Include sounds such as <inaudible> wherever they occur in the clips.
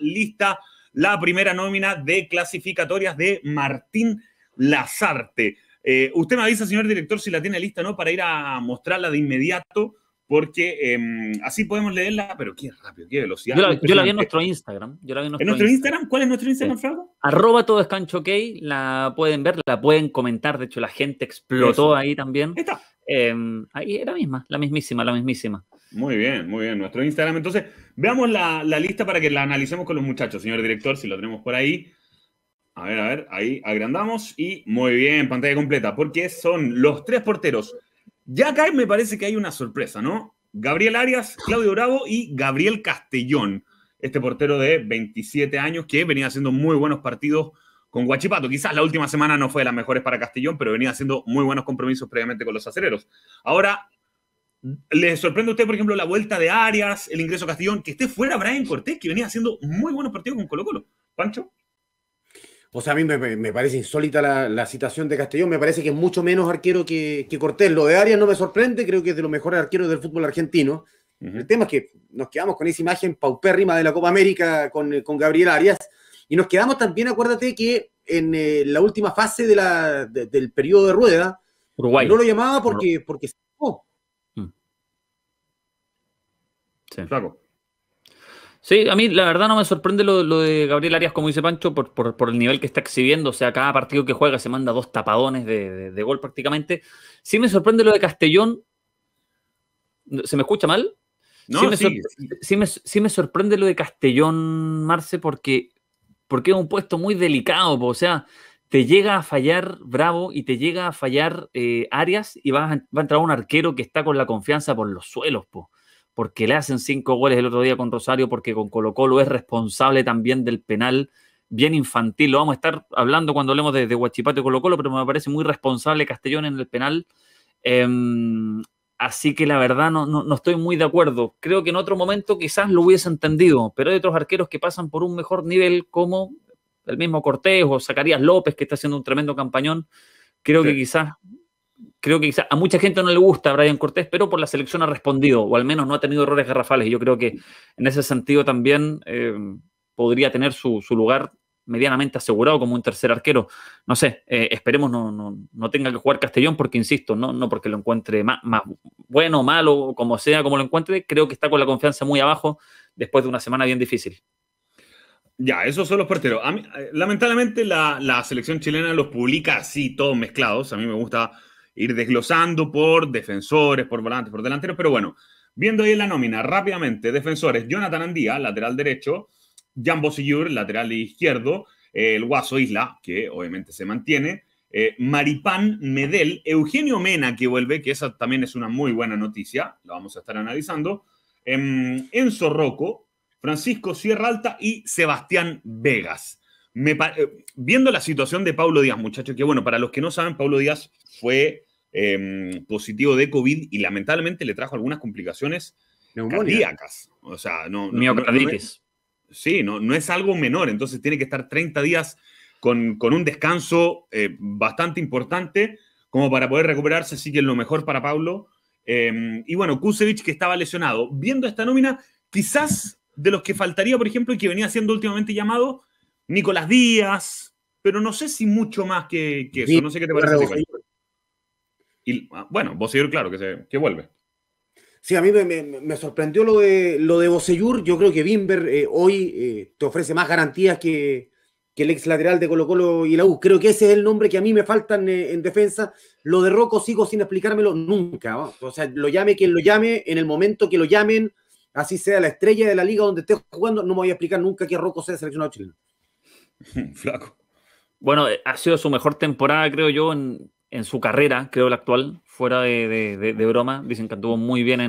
lista la primera nómina de clasificatorias de Martín Lazarte. Eh, usted me avisa, señor director, si la tiene lista no para ir a mostrarla de inmediato, porque em, así podemos leerla, pero qué rápido, qué velocidad. Yo la, vi en nuestro Instagram. Yo la en, nuestro, Instagram? ¿Cuál es nuestro Instagram, Fernando? Arroba todo escancho la pueden ver, la pueden comentar, de hecho la gente explotó ahí también. Está. Em, ahí era misma, la mismísima, la mismísima. Muy bien, muy bien. Nuestro Instagram. Entonces, veamos la, lista para que la analicemos con los muchachos, señor director, si lo tenemos por ahí. A ver, a ver, ahí agrandamos y muy bien, pantalla completa, porque son los tres porteros. Ya acá me parece que hay una sorpresa, ¿no? Gabriel Arias, Claudio Bravo y Gabriel Castellón, este portero de 27 años que venía haciendo muy buenos partidos con Guachipato. Quizás la última semana no fue de las mejores para Castellón, pero venía haciendo muy buenos compromisos previamente con los acereros. Ahora ¿Le sorprende a usted, por ejemplo, la vuelta de Arias, el ingreso a Castellón, que esté fuera Brian Cortés, que venía haciendo muy buenos partidos con Colo Colo? Pancho. O sea, a mí me, parece insólita la, la, citación de Castellón, me parece que es mucho menos arquero que, que, Cortés. Lo de Arias no me sorprende, creo que es de los mejores arqueros del fútbol argentino. El tema es que nos quedamos con esa imagen paupérrima de la Copa América con, Gabriel Arias y nos quedamos también, acuérdate que en eh, la última fase de del periodo de rueda, Uruguay. no lo llamaba porque, porque se acabó. Sí. a mí la verdad no me sorprende lo, de Gabriel Arias, como dice Pancho, por, el nivel que está exhibiendo. O sea, cada partido que juega se manda dos tapadones de, gol prácticamente. Sí me sorprende lo de Castellón. ¿Se me escucha mal? sí, me sí, me, sorprende lo de Castellón, Marce, porque, porque es un puesto muy delicado. O sea, te llega a fallar Bravo y te llega a fallar eh, Arias y va a, va a, entrar un arquero que está con la confianza por los suelos. Po porque le hacen cinco goles el otro día con Rosario, porque con Colo Colo es responsable también del penal bien infantil. Lo vamos a estar hablando cuando hablemos de, de Huachipato y Colo Colo, pero me parece muy responsable Castellón en el penal. Em, así que la verdad no, estoy muy de acuerdo. Creo que en otro momento quizás lo hubiese entendido, pero hay otros arqueros que pasan por un mejor nivel como el mismo Cortés o Zacarías López, que está haciendo un tremendo campañón. Creo que quizás creo que quizá a mucha gente no le gusta a Brian Cortés, pero por la selección ha respondido, o al menos no ha tenido errores garrafales. Y yo creo que en ese sentido también eh, podría tener su, lugar medianamente asegurado como un tercer arquero. No sé, eh, esperemos no, tenga que jugar Castellón, porque insisto, no, no porque lo encuentre más, más bueno, malo, como sea, como lo encuentre, creo que está con la confianza muy abajo después de una semana bien difícil. Ya, esos son los porteros. Eh, lamentablemente la, la selección chilena los publica así, todos mezclados. A mí me gusta ir desglosando por defensores, por volantes, por delanteros, pero bueno, viendo ahí la nómina rápidamente, defensores, Jonathan Andía, lateral derecho, Jan Bosillur, lateral izquierdo, eh, el Guaso Isla, que obviamente se mantiene, eh, Maripán Medel, Eugenio Mena, que vuelve, que esa también es una muy buena noticia, la vamos a estar analizando, em, Enzo Rocco, Francisco Sierra Alta y Sebastián Vegas. Eh, viendo la situación de Pablo Díaz, muchachos, que bueno, para los que no saben, Pablo Díaz fue em, positivo de COVID y lamentablemente le trajo algunas complicaciones neumoníacas cardíacas. O sea, no. sí, no, es algo menor. Entonces tiene que estar 30 días con, un descanso eh, bastante importante como para poder recuperarse. Así que lo mejor para Pablo. Em, y bueno, Kusevich que estaba lesionado. Viendo esta nómina, quizás de los que faltaría, por ejemplo, y que venía siendo últimamente llamado, Nicolás Díaz, pero no sé si mucho más que, eso. No sé qué te parece. Y, ah, bueno, Bocellur, claro, que, se, vuelve. Sí, a mí me, sorprendió lo de, lo de Bocellur. Yo creo que Bimber eh, hoy eh, te ofrece más garantías que, el ex lateral de Colo Colo y la U. Creo que ese es el nombre que a mí me faltan eh, en defensa. Lo de Rocco sigo sin explicármelo nunca. O sea, lo llame quien lo llame, en el momento que lo llamen, así sea la estrella de la liga donde esté jugando, no me voy a explicar nunca que Rocco sea seleccionado chileno. <laughs> Flaco. Bueno, eh, ha sido su mejor temporada, creo yo, en, su carrera, creo la actual, fuera de, broma. Dicen que anduvo muy bien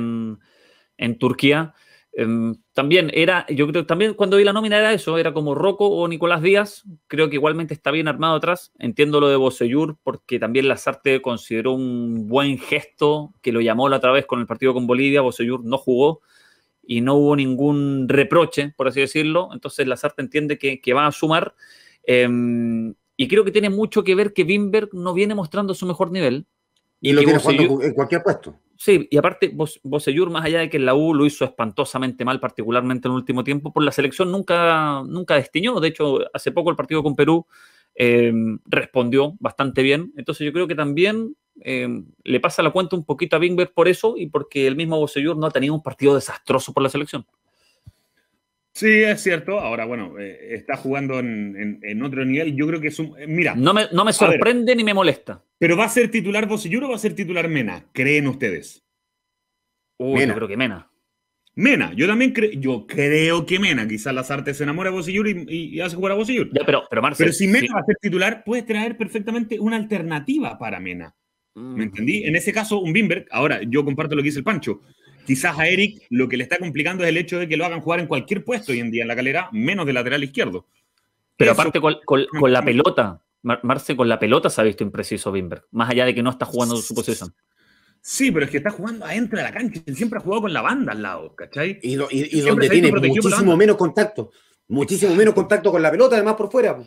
en, Turquía. Em, también era, yo creo, también cuando vi la nómina era eso, era como Rocco o Nicolás Díaz. Creo que igualmente está bien armado atrás. Entiendo lo de Bosellur, porque también Lazarte consideró un buen gesto que lo llamó la otra vez con el partido con Bolivia. Bosellur no jugó y no hubo ningún reproche, por así decirlo. Entonces Lazarte entiende que, que, va a sumar. Em, y creo que tiene mucho que ver que Wimberg no viene mostrando su mejor nivel. Y, lo tiene jugando en cualquier puesto. Sí, y aparte, Bosellur, más allá de que en la U lo hizo espantosamente mal, particularmente en el último tiempo, por la selección nunca, nunca destiñó. De hecho, hace poco el partido con Perú em, respondió bastante bien. Entonces yo creo que también Em, le pasa la cuenta un poquito a Bingberg por eso y porque el mismo Bosellur no ha tenido un partido desastroso por la selección. Sí, es cierto. Ahora, bueno, eh, está jugando en, otro nivel. Yo creo que es un. Eh, mira. No me, sorprende ni me molesta. ¿Pero va a ser titular Bosellur o va a ser titular Mena? ¿Creen ustedes? yo creo que Mena. Mena, yo también creo, yo creo que Mena, quizás Lazarte se enamora de Bosillur y, hace jugar a Bosillur. pero, si Mena va a ser titular, puedes traer perfectamente una alternativa para Mena. Mm. ¿Me entendí? En ese caso, un Bimberg, ahora yo comparto lo que dice el Pancho, quizás a Eric lo que le está complicando es el hecho de que lo hagan jugar en cualquier puesto hoy en día en la calera, menos de lateral izquierdo. Pero aparte con, la <laughs> pelota, Marce con la pelota se ha visto impreciso Bimberg, más allá de que no está jugando su posición. Sí, pero es que está jugando adentro de la cancha, siempre ha jugado con la banda al lado, ¿cachai? y donde tiene muchísimo menos contacto, muchísimo menos contacto con la pelota, además por fuera.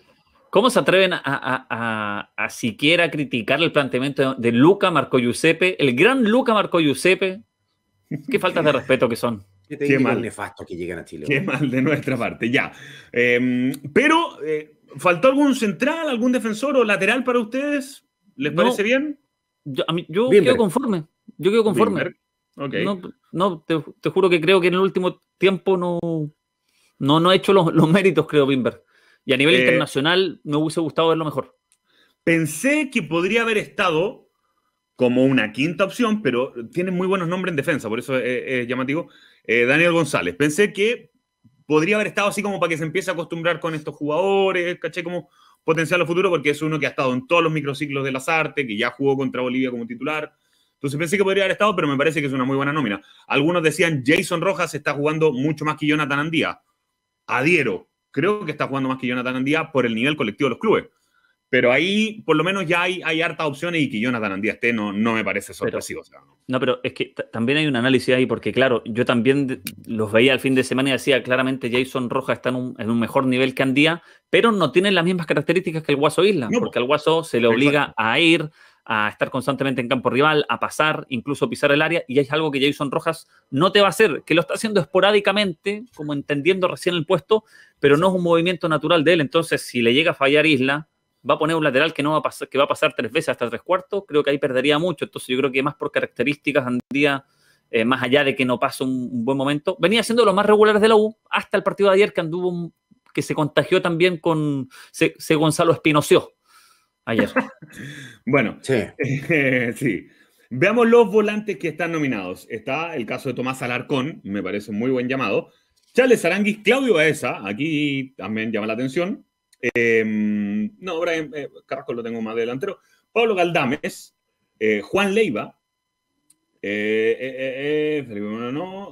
¿Cómo se atreven a, a, a, siquiera criticar el planteamiento de Luca Marco Giuseppe, el gran Luca Marco Giuseppe? Qué faltas de respeto que son. Qué, mal nefasto que llegan a Chile. Qué mal de nuestra parte, ya. Em, pero, eh, ¿faltó algún central, algún defensor o lateral para ustedes? ¿Les parece bien? Yo, quedo conforme. Yo quedo conforme. No, te, juro que creo que en el último tiempo no, no, no he hecho los, los méritos, creo, Bimber. Y a nivel eh, internacional me hubiese gustado verlo mejor. Pensé que podría haber estado como una quinta opción, pero tiene muy buenos nombres en defensa, por eso eh, eh, es, llamativo. Daniel González. Pensé que podría haber estado así como para que se empiece a acostumbrar con estos jugadores, caché como potencial a futuro, porque es uno que ha estado en todos los microciclos de las artes, que ya jugó contra Bolivia como titular. Entonces pensé que podría haber estado, pero me parece que es una muy buena nómina. Algunos decían Jason Rojas está jugando mucho más que Jonathan Andía. Adhiero, creo que está jugando más que Jonathan Andía por el nivel colectivo de los clubes. Pero ahí, por lo menos, ya hay, hartas opciones y que Jonathan Andía esté no, no me parece sorpresivo. no. pero es que también hay un análisis ahí, porque claro, yo también los veía al fin de semana y decía claramente Jason Roja está en un, en un mejor nivel que Andía, pero no tiene las mismas características que el Guaso Isla, porque al Guaso se le obliga a ir, a estar constantemente en campo rival, a pasar, incluso pisar el área, y es algo que Jason Rojas no te va a hacer, que lo está haciendo esporádicamente, como entendiendo recién el puesto, pero no es un movimiento natural de él. Entonces, si le llega a fallar Isla, va a poner un lateral que no va a pasar, que va a pasar tres veces hasta tres cuartos, creo que ahí perdería mucho. Entonces, yo creo que más por características andía. Eh, más allá de que no pase un, buen momento, venía siendo los más regulares de la U hasta el partido de ayer que anduvo un, que se contagió también con se, Gonzalo Espinoció, Ah, <laughs> bueno, <laughs> sí. Veamos los volantes que están nominados. Está el caso de Tomás Alarcón, me parece un muy buen llamado. Charles Aranguis, Claudio Baeza, aquí también llama la atención. Em, no, Brian eh, Carrasco lo tengo más delantero. Pablo Galdames, eh, Juan Leiva, eh,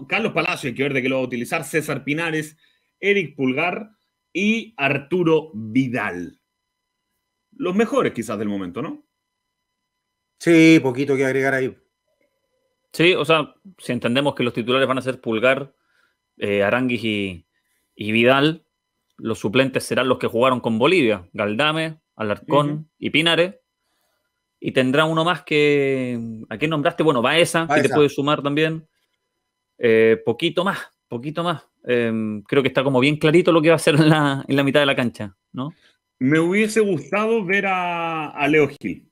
Carlos Palacio, hay que ver de qué lo va a utilizar, César Pinares, Eric Pulgar y Arturo Vidal los mejores quizás del momento, ¿no? Sí, poquito que agregar ahí. Sí, o sea, si entendemos que los titulares van a ser Pulgar, eh, y, Vidal, los suplentes serán los que jugaron con Bolivia, Galdame, Alarcón y Pinares. Y tendrá uno más que. ¿A quién nombraste? Bueno, Baeza, que te puede sumar también. Eh, poquito más, poquito más. Em, creo que está como bien clarito lo que va a ser en la, en la mitad de la cancha, ¿no? Me hubiese gustado ver a, Leo Gil.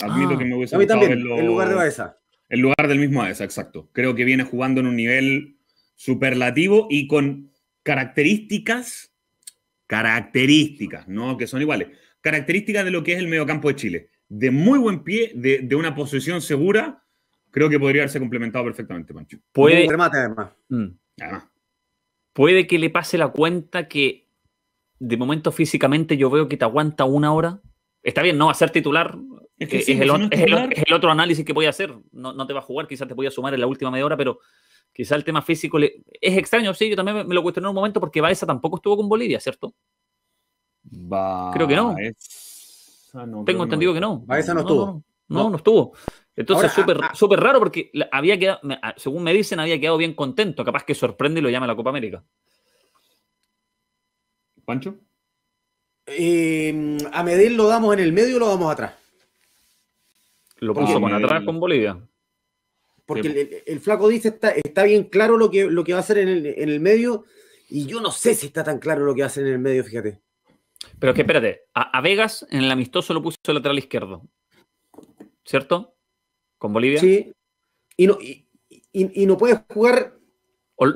Admito ah, que me hubiese gustado En lugar de Baeza. En lugar del mismo Baeza, exacto. Creo que viene jugando en un nivel superlativo y con características, características, ¿no? Que son iguales. Características de lo que es el mediocampo de Chile. De muy buen pie, de, una posición segura, creo que podría haberse complementado perfectamente, Mancho. Puede. Remate, mm. además. Puede que le pase la cuenta que de momento físicamente yo veo que te aguanta una hora. Está bien, no va a ser titular. Es, el, otro análisis que voy a hacer. No, te va a jugar, quizás te voy a sumar en la última media hora, pero quizás el tema físico es extraño. Sí, yo también me lo cuestioné un momento porque Baeza tampoco estuvo con Bolivia, ¿cierto? Creo que no. Ah, Tengo entendido que no. Baeza no, estuvo. No, no, estuvo. Entonces, ah, ah. súper raro porque había quedado, según me dicen, había quedado bien contento. Capaz que sorprende y lo llama la Copa América. Pancho. Em, a Medellín lo damos en el medio o lo damos atrás. Lo puso con atrás con Bolivia. Porque el, flaco dice está, está bien claro lo que, lo que va a hacer en el, medio y yo no sé si está tan claro lo que va a hacer en el medio, fíjate. Pero es que espérate, a, Vegas en el amistoso lo puso el lateral izquierdo, ¿cierto? Con Bolivia. Sí. Y no, y no puedes jugar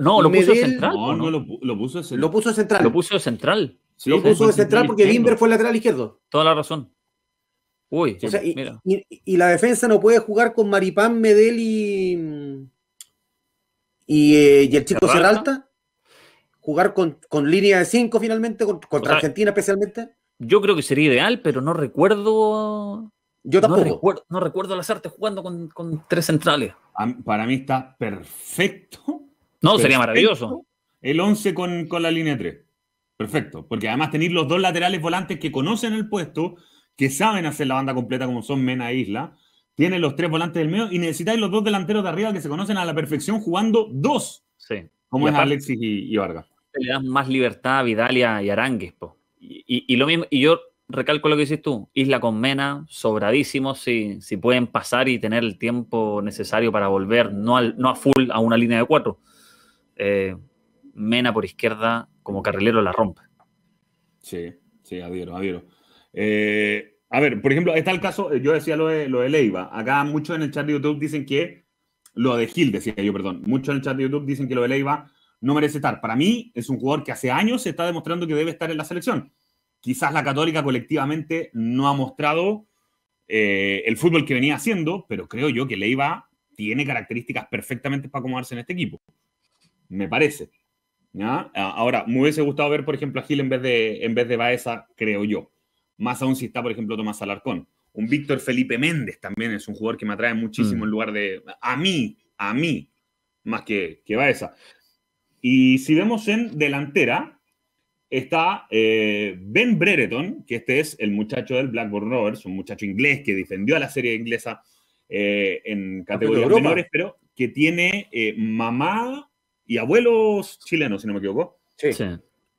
no, lo puso, central, lo, puso central. lo, puso central. Lo puso central. lo puso central porque Gimber fue lateral izquierdo. Toda la razón. Uy, y, la defensa no puede jugar con Maripán, Medel y. Y, eh, el chico Serralta. Jugar con, línea de 5 finalmente, contra Argentina especialmente. Yo creo que sería ideal, pero no recuerdo. Yo tampoco. recuerdo, no recuerdo las artes jugando con, con tres centrales. Para mí está perfecto no, sería maravilloso. El 11 con, la línea 3. Perfecto, porque además tenéis los dos laterales volantes que conocen el puesto, que saben hacer la banda completa como son Mena e Isla, tienen los tres volantes del medio y necesitáis los dos delanteros de arriba que se conocen a la perfección jugando dos. Sí. Como es Alexis y, Vargas. Le dan más libertad a Vidalia y Arangues, Y, lo mismo, y yo recalco lo que dices tú, Isla con Mena, sobradísimos, si, si pueden pasar y tener el tiempo necesario para volver, no, al, no a full, a una línea de cuatro. Eh, Mena por izquierda como carrilero la rompe. Sí, sí, adhiero, adhiero. Eh, a ver, por ejemplo, está el caso, eh, yo decía lo de, Leiva. Acá muchos en el chat de YouTube dicen que, lo de Gil decía yo, perdón, muchos en el chat de YouTube dicen que lo de Leiva no merece estar. Para mí es un jugador que hace años se está demostrando que debe estar en la selección. Quizás la católica colectivamente no ha mostrado el fútbol que venía haciendo, pero creo yo que Leiva tiene características perfectamente para acomodarse en este equipo me parece. Ahora, me hubiese gustado ver, por ejemplo, a Gil en vez de, en vez de Baeza, creo yo. Más aún si está, por ejemplo, Tomás Alarcón. Un Víctor Felipe Méndez también es un jugador que me atrae muchísimo mm. en lugar de. A mí, a mí, más que, que Baeza. Y si vemos en delantera, está eh, Ben Brereton, que este es el muchacho del Blackburn Rovers, un muchacho inglés que defendió a la serie inglesa eh, en categorías menores, pero que tiene eh, mamá y abuelos chilenos, si no me equivoco. Sí.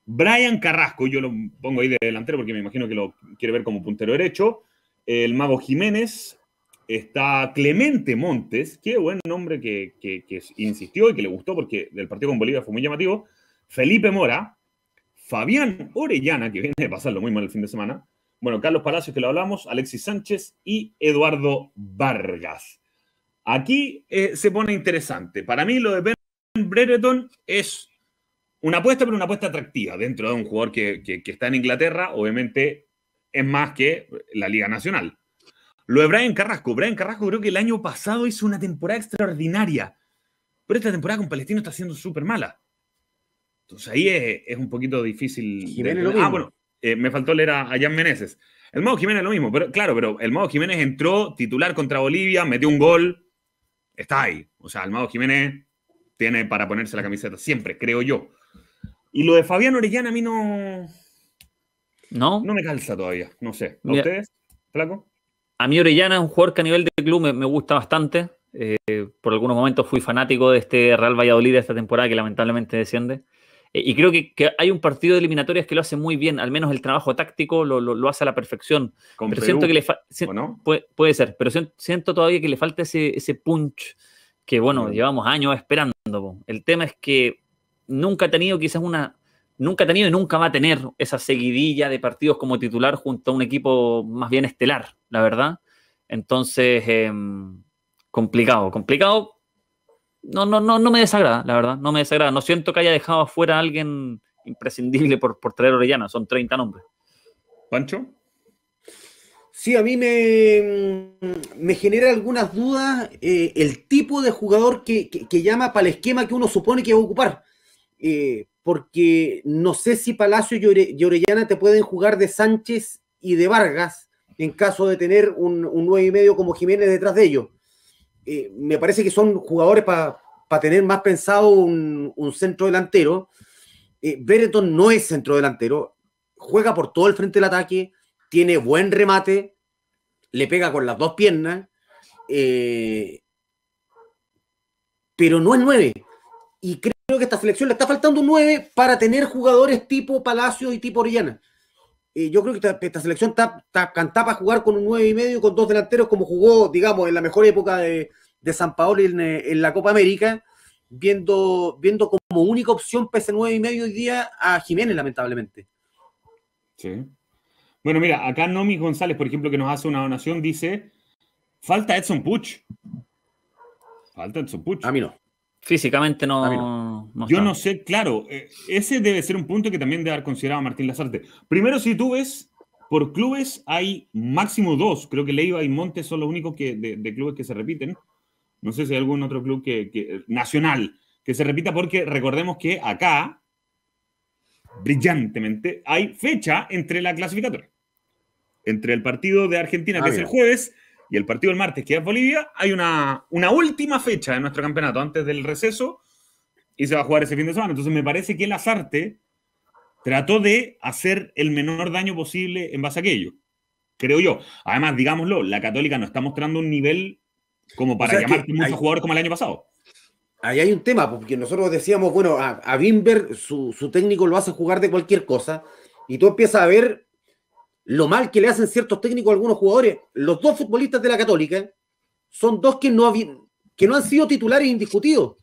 Brian Carrasco, yo lo pongo ahí de delantero porque me imagino que lo quiere ver como puntero derecho. El Mago Jiménez. Está Clemente Montes, qué buen nombre que, insistió y que le gustó porque del partido con Bolivia fue muy llamativo. Felipe Mora, Fabián Orellana, que viene de pasarlo muy mal el fin de semana. Bueno, Carlos Palacios, que lo hablamos, Alexis Sánchez y Eduardo Vargas. Aquí eh, se pone interesante. Para mí, lo de Brereton es una apuesta, pero una apuesta atractiva dentro de un jugador que, está en Inglaterra, obviamente es más que la Liga Nacional. Lo de Brian Carrasco. Brian Carrasco creo que el año pasado hizo una temporada extraordinaria, pero esta temporada con Palestino está siendo súper mala. Entonces ahí es, un poquito difícil. Ah, bueno, eh, me faltó leer a, Jan Meneses. El Mago Jiménez es lo mismo, pero claro, pero el Mago Jiménez entró titular contra Bolivia, metió un gol, está ahí. O sea, el Mago Jiménez tiene para ponerse la camiseta siempre, creo yo. Y lo de Fabián Orellana a mí no. No. No me calza todavía, no sé. ¿A ustedes, Flaco? A mí Orellana es un jugador que a nivel de club me, gusta bastante. Eh, por algunos momentos fui fanático de este Real Valladolid esta temporada que lamentablemente desciende. Eh, y creo que, hay un partido de eliminatorias que lo hace muy bien, al menos el trabajo táctico lo, hace a la perfección. pero siento que le puede, ser, pero siento todavía que le falta ese, ese punch que bueno, mm. llevamos años esperando. El tema es que nunca ha tenido quizás una, nunca ha tenido y nunca va a tener esa seguidilla de partidos como titular junto a un equipo más bien estelar, la verdad. Entonces, em, complicado, complicado. No, no, no, no me desagrada, la verdad, no me desagrada. No siento que haya dejado afuera a alguien imprescindible por, por traer Orellana, son 30 nombres. ¿Pancho? Sí, a mí me, mm, genera algunas dudas eh, el tipo de jugador que, llama para el esquema que uno supone que va a ocupar. Eh, porque no sé si Palacio y Orellana te pueden jugar de Sánchez y de Vargas en caso de tener un, un y medio como Jiménez detrás de ellos. Eh, me parece que son jugadores para tener más pensado un, un centro delantero. Bereton no es centro delantero, juega por todo el frente del ataque tiene buen remate, le pega con las dos piernas, eh, pero no es nueve. Y creo que esta selección le está faltando un para tener jugadores tipo Palacio y tipo Orellana. Eh, yo creo que esta, selección está, está cantada para jugar con un nueve y medio, con dos delanteros, como jugó, digamos, en la mejor época de, San Paolo eh, en, la Copa América, viendo, viendo como única opción, pese nueve y medio hoy día, a Jiménez, lamentablemente. Sí. Bueno, mira, acá Nomi González, por ejemplo, que nos hace una donación, dice, falta Edson Puch. Falta Edson Puch. A mí no. Físicamente no. Yo no sé, claro, eh, ese debe ser un punto que también debe haber considerado Martín Lazarte. Primero, si tú ves, por clubes hay máximo dos. Creo que Leiva y Montes son los únicos que, de, clubes que se repiten. No sé si hay algún otro club que, nacional que se repita, porque recordemos que acá, brillantemente, hay fecha entre la clasificatoria. Entre el partido de Argentina, ah, que es el jueves, y el partido del martes, que es Bolivia, hay una, una última fecha de nuestro campeonato antes del receso y se va a jugar ese fin de semana. Entonces me parece que el azarte trató de hacer el menor daño posible en base a aquello, creo yo. Además, digámoslo, la Católica no está mostrando un nivel como para llamar mucho jugador como el año pasado. Ahí hay un tema, porque nosotros decíamos, bueno, a, a su, su técnico lo hace jugar de cualquier cosa, y tú empiezas a ver lo mal que le hacen ciertos técnicos a algunos jugadores. Los dos futbolistas de la Católica son dos que no, han sido titulares indiscutidos,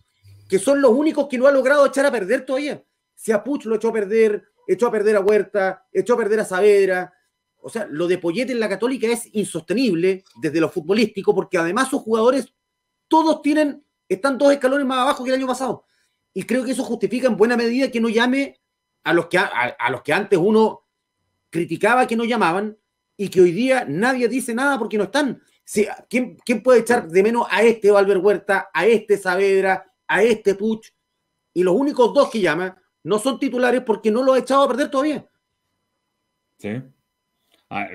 que son los únicos que no ha logrado echar a perder todavía. Si a Puch lo echó a perder, echó a perder a Huerta, echó a perder a Saavedra. O sea, lo de Poyete en la Católica es insostenible desde lo futbolístico, porque además sus jugadores todos tienen, están dos escalones más abajo que el año pasado. Y creo que eso justifica en buena medida que no llame a los que, a los que antes uno criticaba que no llamaban y que hoy día nadie dice nada porque no están. ¿quién, puede echar de menos a este Valver Huerta, a este Saavedra, a este Puch? Y los únicos dos que llaman no son titulares porque no los ha echado a perder todavía. Sí.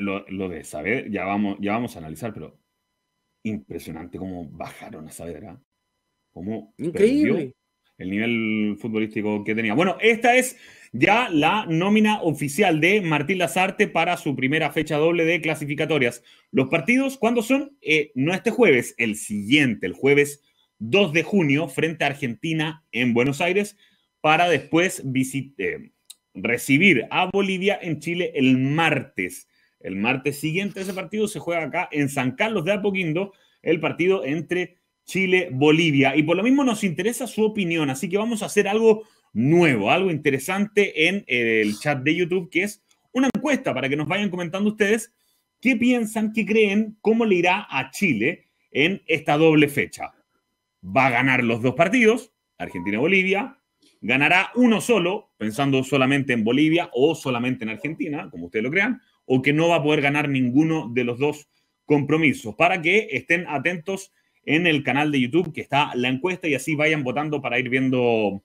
lo, de Saavedra, ya vamos, ya vamos a analizar, pero impresionante cómo bajaron a Saavedra. Cómo Increíble. El nivel futbolístico que tenía. Bueno, esta es ya la nómina oficial de Martín Lazarte para su primera fecha doble de clasificatorias. Los partidos, ¿cuándo son? Eh, no este jueves, el siguiente, el jueves 2 de junio, frente a Argentina en Buenos Aires, para después eh, recibir a Bolivia en Chile el martes. El martes siguiente ese partido se juega acá en San Carlos de Apoquindo, el partido entre Chile-Bolivia. Y por lo mismo nos interesa su opinión, así que vamos a hacer algo nuevo, algo interesante en eh, el chat de YouTube, que es una encuesta para que nos vayan comentando ustedes qué piensan, qué creen, cómo le irá a Chile en esta doble fecha. Va a ganar los dos partidos, Argentina-Bolivia, ganará uno solo, pensando solamente en Bolivia o solamente en Argentina, como ustedes lo crean, o que no va a poder ganar ninguno de los dos compromisos. Para que estén atentos en el canal de YouTube que está la encuesta y así vayan votando para ir viendo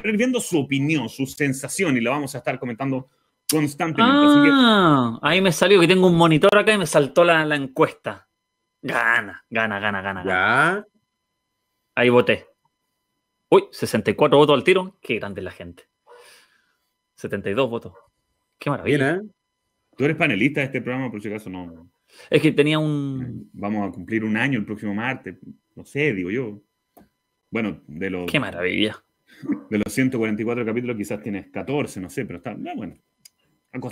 perdiendo su opinión, su sensación, y la vamos a estar comentando constantemente. Ah, ahí me salió que tengo un monitor acá y me saltó la, encuesta. Gana, gana, gana, gana. Ahí voté. Uy, 64 votos al tiro. Qué grande la gente. 72 votos. Qué maravilla. ¿eh? Tú eres panelista de este programa, por si acaso no. Es que tenía un. Vamos a cumplir un año el próximo martes. No sé, digo yo. Bueno, de los. Qué maravilla de los 144 capítulos quizás tienes 14, no sé, pero está, bueno.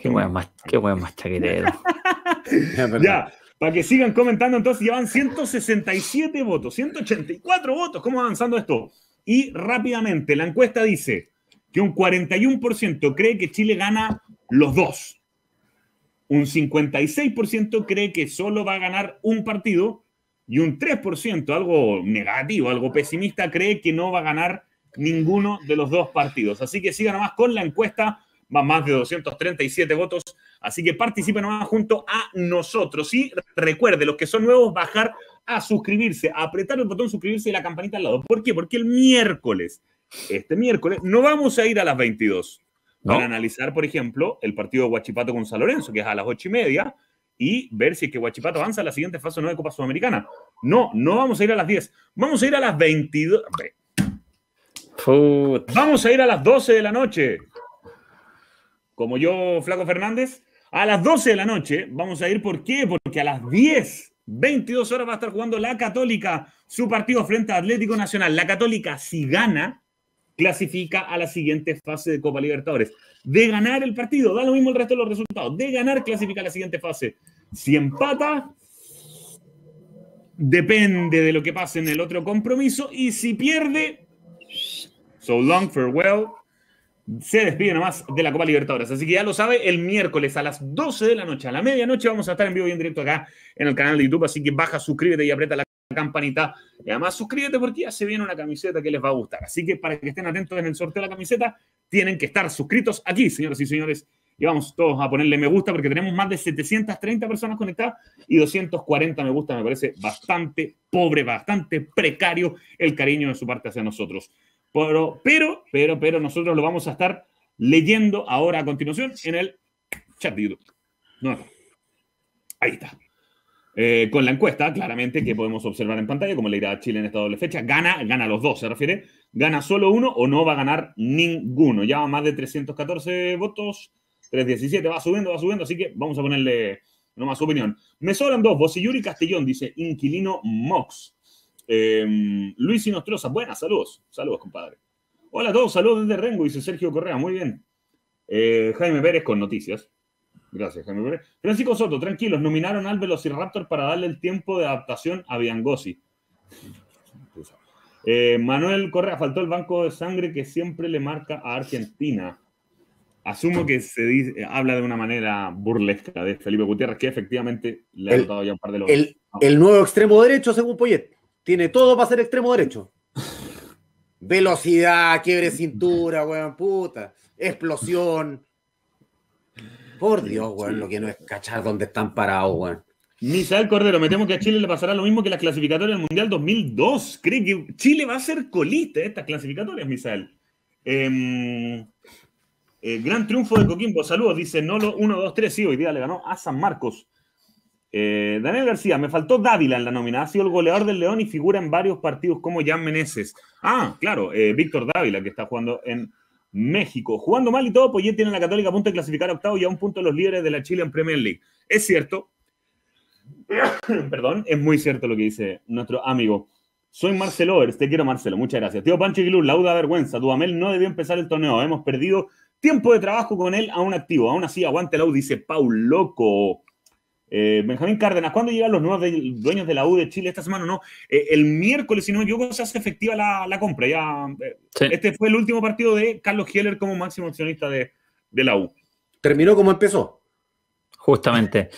Qué buen más, <laughs> ya, para que sigan comentando, entonces llevan 167 votos, 184 votos, ¿cómo avanzando esto? Y rápidamente, la encuesta dice que un 41% cree que Chile gana los dos. Un 56% cree que solo va a ganar un partido y un 3%, algo negativo, algo pesimista, cree que no va a ganar ninguno de los dos partidos. Así que sigan nomás con la encuesta, va más de 237 votos. Así que participen nomás junto a nosotros. Y recuerde, los que son nuevos, bajar a suscribirse, a apretar el botón suscribirse y la campanita al lado. ¿Por qué? Porque el miércoles, este miércoles, no vamos a ir a las 22 para analizar, por ejemplo, el partido de Huachipato con San Lorenzo, que es a las 8 y media, y ver si es que Huachipato avanza a la siguiente fase no de Copa Sudamericana. No, no vamos a ir a las 10, vamos a ir a las 22. Vamos a ir a las 12 de la noche. Como yo, Flaco Fernández, a las 12 de la noche vamos a ir. ¿Por qué? Porque a las 10, 22 horas va a estar jugando la Católica su partido frente a Atlético Nacional. La Católica, si gana, clasifica a la siguiente fase de Copa Libertadores. De ganar el partido, da lo mismo el resto de los resultados. De ganar, clasifica a la siguiente fase. Si empata, depende de lo que pase en el otro compromiso. Y si pierde, So long, farewell. Se despide nomás de la Copa Libertadores. Así que ya lo sabe, el miércoles a las 12 de la noche, a la medianoche, vamos a estar en vivo y en directo acá en el canal de YouTube. Así que baja, suscríbete y aprieta la campanita. Y además suscríbete porque ya se viene una camiseta que les va a gustar. Así que para que estén atentos en el sorteo de la camiseta, tienen que estar suscritos aquí, señoras y señores. Y vamos todos a ponerle me gusta porque tenemos más de 730 personas conectadas y 240 me gusta. Me parece bastante pobre, bastante precario el cariño de su parte hacia nosotros. Pero, pero, pero, pero nosotros lo vamos a estar leyendo ahora a continuación en el chat de YouTube. ahí está. Eh, con la encuesta, claramente, que podemos observar en pantalla, como le irá a Chile en esta doble fecha, gana, gana los dos, se refiere, gana solo uno o no va a ganar ninguno. Ya va más de 314 votos, 317, va subiendo, va subiendo, así que vamos a ponerle nomás su opinión. Me sobran dos, Vos y Yuri Castellón, dice Inquilino Mox. Eh, Luis Nostrosa, buenas, saludos. Saludos, compadre. Hola a todos, saludos desde Rengo, dice Sergio Correa, muy bien. Eh, Jaime Pérez con noticias. Gracias, Jaime Pérez. Francisco Soto, tranquilos, nominaron al Velociraptor para darle el tiempo de adaptación a Biangosi. Eh, Manuel Correa, faltó el banco de sangre que siempre le marca a Argentina. Asumo que se dice, habla de una manera burlesca de Felipe Gutiérrez, que efectivamente le ha dado ya un par de los. El, ah. el nuevo extremo derecho, según Poyet. Tiene todo para ser extremo derecho. Velocidad, quiebre cintura, weón, puta. Explosión. Por Dios, weón, lo que no es cachar dónde están parados, weón. Misael Cordero, metemos que a Chile le pasará lo mismo que las clasificatorias del Mundial 2002. ¿Cree que Chile va a ser colista de estas clasificatorias, Misael? Em, eh, gran triunfo de Coquimbo, saludos, dice Nolo 1, 2, 3, sí, hoy día le ganó a San Marcos. Eh, Daniel García, me faltó Dávila en la nómina. Ha sido el goleador del León y figura en varios partidos como ya Meneses. Ah, claro, eh, Víctor Dávila, que está jugando en México. Jugando mal y todo, pues tiene la Católica a punto de clasificar a octavo y a un punto los líderes de la Chile en Premier League. Es cierto. <coughs> Perdón, es muy cierto lo que dice nuestro amigo. Soy Marcelo te quiero Marcelo, muchas gracias. Tío Pancho Aguilur, lauda vergüenza. Duamel no debió empezar el torneo. Hemos perdido tiempo de trabajo con él a un activo. Aún así, aguante la dice Paul, Loco. Eh, Benjamín Cárdenas, ¿cuándo llegan los nuevos dueños de la U de Chile? Esta semana no. Eh, el miércoles, si no me equivoco, se hace efectiva la, compra. Ya, eh, Este fue el último partido de Carlos Heller como máximo accionista de, la U. Terminó como empezó. Justamente.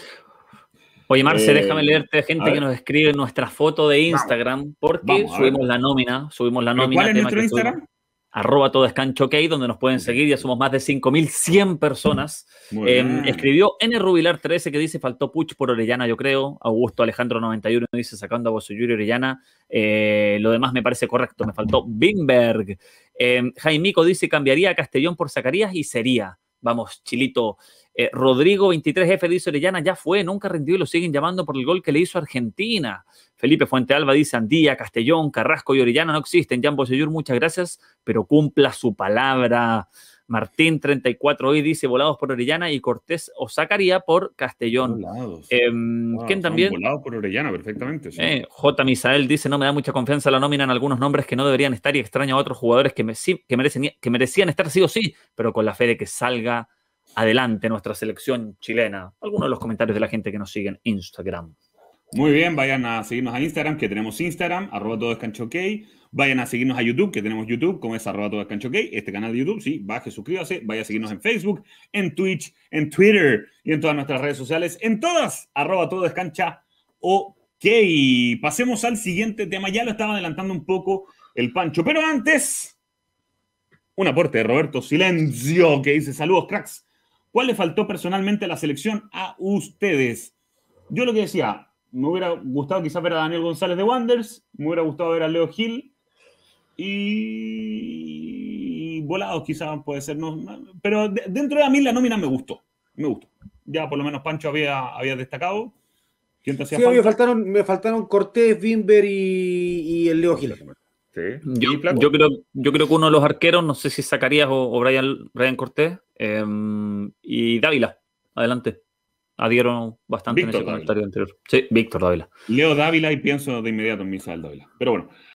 Oye, Marce, déjame leerte gente que nos escribe nuestra foto de Instagram, porque subimos la nómina. Subimos la nómina. ¿Cuál es nuestro Instagram? arroba toda donde nos pueden seguir, ya somos más de 5.100 personas. Em, escribió N. Rubilar 13 que dice, faltó Puch por Orellana, yo creo. Augusto Alejandro 91 dice, sacando a Yuri Orellana. Eh, lo demás me parece correcto, me faltó Bimberg. Eh, Jaimico dice, cambiaría Castellón por Zacarías y sería. Vamos, Chilito. Eh, Rodrigo 23F dice Orellana ya fue, nunca rendió y lo siguen llamando por el gol que le hizo Argentina. Felipe Fuente Alba dice Andía, Castellón, Carrasco y Orellana no existen. Jan Bosellur, muchas gracias, pero cumpla su palabra. Martín 34 hoy dice volados por Orellana y Cortés o Zacaría por Castellón. Volados. Em, también? Volados por Orellana, perfectamente. Eh, J. Misael dice, no me da mucha confianza la nómina en algunos nombres que no deberían estar y extraña a otros jugadores que, merecían estar sí o sí, pero con la fe de que salga adelante nuestra selección chilena. Algunos de los comentarios de la gente que nos sigue en Instagram. Muy bien, vayan a seguirnos a Instagram, que tenemos Instagram, arroba todo Vayan a seguirnos a YouTube, que tenemos YouTube, como es arroba todo cancho este canal de YouTube, sí, baje, suscríbase, vaya a seguirnos en Facebook, en Twitch, en Twitter y en todas nuestras redes sociales, en todas, arroba todo cancha ok. Pasemos al siguiente tema, ya lo estaba adelantando un poco el Pancho, pero antes, un aporte de Roberto Silencio, que dice, saludos cracks, ¿cuál le faltó personalmente a la selección a ustedes? Yo lo que decía, me hubiera gustado quizás ver a Daniel González de Wanders, me hubiera gustado ver a Leo Gil, y volados quizás puede ser, no, pero dentro de a mí la nómina me gustó, me gustó. Ya por lo menos Pancho había, había destacado. sí, Me faltaron, me faltaron Cortés, Wimber y, el Leo Gil. Sí. Yo, yo, creo, yo creo que uno de los arqueros, no sé si sacarías o, Brian, Cortés, em, y Dávila, adelante. Adhieron bastante en ese comentario anterior. Sí, Víctor Dávila. Leo Dávila y pienso de inmediato en Misael Dávila. Pero bueno,